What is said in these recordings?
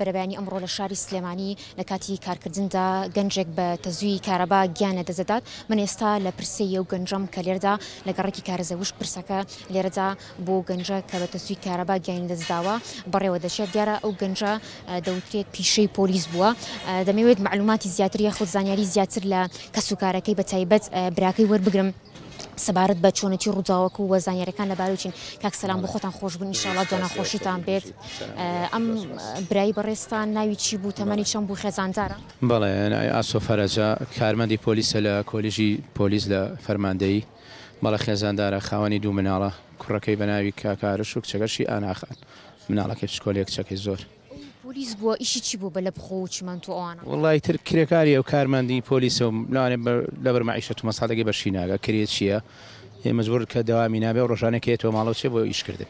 بەرەبیانی ئەمڕۆ لە شاری سلێمانی لە کاتی کارکردندا گەنجێک بە تەزووی کارەبا گیانە دەزدات من ئێستا لە پرسەیە و گەنجەم کە لێردا لەگەڕێکی کارەزەوش پرسەکە لێرەدا بۆ گەنجە کە بە تەزووی کارەبا گیان دەستداوە بەڕێوە دەشێت دیارە ئەو گەنجە دەوترێت پیشەی پۆلیس بووە دەمەوێت معلوماتی زیاتر یە خۆ زانیاری زیاتر لە کەسوکارەکەی بە تایبەت براکەی وەربگرم سەبارەت بە چۆنەتی ڕووداوەکو و وەزانیارەکان لە باروچین کاک سەسلام بۆ خۆتان خۆش بوون شڵا دو ناخۆشیتان بێت ئەم برایی بەڕێستان ناوی چی بوو تەمەنی چەند بوو خێزاندارە بەڵێ ئاسۆفەرەجا کارمەندی پۆلیسە لە کۆلیژی پۆلیس لە فەرماندەی بەڵە خێزاندارە خاوەنی دوو مناڵە کوڕەکەی بەناوی کاکارش و کچەکەشی ئاناخان مناڵەکەی پشکۆلێک کچەکەی زۆر. پۆلیس بووە ئیشی چی بوو بە لە بخۆچمان توانە وڵی تر کرێکاری ئەو کارمەندی پۆلیس و لاانێ لەبەر مەعیشت و مەساڵێکی بەشی ناگە کرێت چییە مەجبور کە داوامی نابێ و ڕۆژانە کێتەوە ماڵەوە چێ بۆ ئیشکردن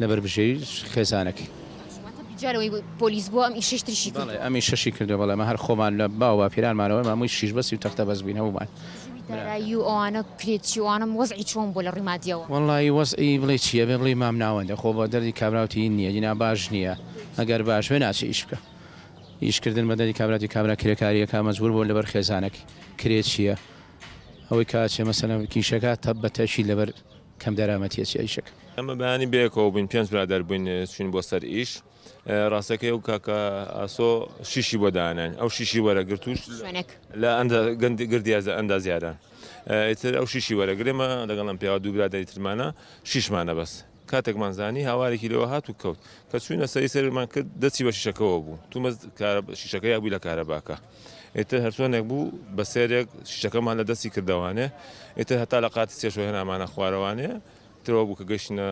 لەبەر بژێوی خێزانەکەی جارەوەی پۆلیس بوو ئەم ششتریشی ئەمی شەشی کردو بەڵێمە هەر خۆمان لە باوە پیرانمانەوە مامووی شیش بەسی و تەختە بەزبینەوەمان. ئەوانە کرێتیوانم وەزعی چۆن بۆ لە ڕیمادیەوە وڵی وەزئی بڵێ چیە بێ بڵی مام ناوەندە خۆ بە دەردی کابراوتی نییە دینا باش نییە ئەگەر باش وێ ناچی ئیش بکە ئیشکردن بەدەری کابراتی کابرا کرێکاریەکە مەجبور بۆ لەبەر خێزانەکی کرێت چییە ئەوەی کاچێ مەسەلەم کیشەکە تەب بە تەشی لەبەر کەم دەرامەتیە چی ئیشەکە ئەمە بەیانی بێکەوە بووین پێنج برادەر بووین چین بۆ سەر ئیش ڕاستەکەی و کاکە ئاسۆ شیشی بۆدانان ئەو شیشی وەرەگرت توش لە گردیازە ئەندازیاران ئیتر ئەو شیشی وەرەگرێمە لەگەڵم پیا دوو برادری ترمانە شیشمانە بەس کاتێکمانزانی هاوارێکی لەوە هات و کەوت کە چوینە سەری سەرمان کرد دەچی بە شیشەکەەوە بوو تومە شیشەکە یابووی لە کارەباکە. ئێتە هەرچۆنێک بوو بە سێرێک شیشەکەمان لە دەستی کردوانێ ئێتە هەتا لە قاتی سێشۆ هێنامانە خوارەوانێ ترەوە بوو کە گەشتە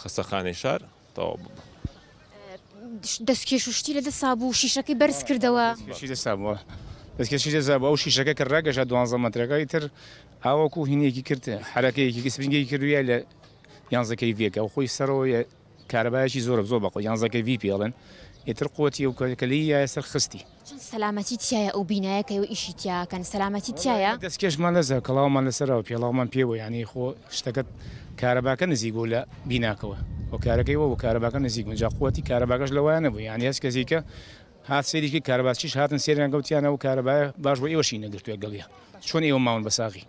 خەسەخانەی شار تەوا بوو. دەستکێش شتی لە دەسا بوو شیشەکەی بەرز کردەوە دەسا بووە دەستکێشی دەسا بە ئەو شیشەکە کە ڕاگەشە دوانزە مەترەکەی تر ئاوەکو هینێکی کرد حرەکەیەکی سپنگی کردویە لە یانزەکەی ڤێکە و خۆی سەرەوە کارەبایشی زۆر زۆر بەخۆ یانزەکەی وی پێڵێن ئێتر قوتی و کەکەلی سەر خستی سەلامەتی تایە ئەو بینایەکە و ئیشی تیاکەن سەلامەتی تایە دەستکێشمان لەزە کەڵاومان لەسەرەوە پێڵاومان پێوە ینی خۆ شتەکەت کارەباکە نزیک بوو لە بیناکەوە و کارەکەیەوە و کارەباکە نزیک منجا قوتی کارەباکەش لەوایە نەبوو یانی هەست کەزیکە هات سێریکی کارباسیش هاتن سێریان گەوتیانە و کارەبای باش بۆ ئێوەشی نەگرتوێ گەڵە چۆن ئێوە ماون بەساغی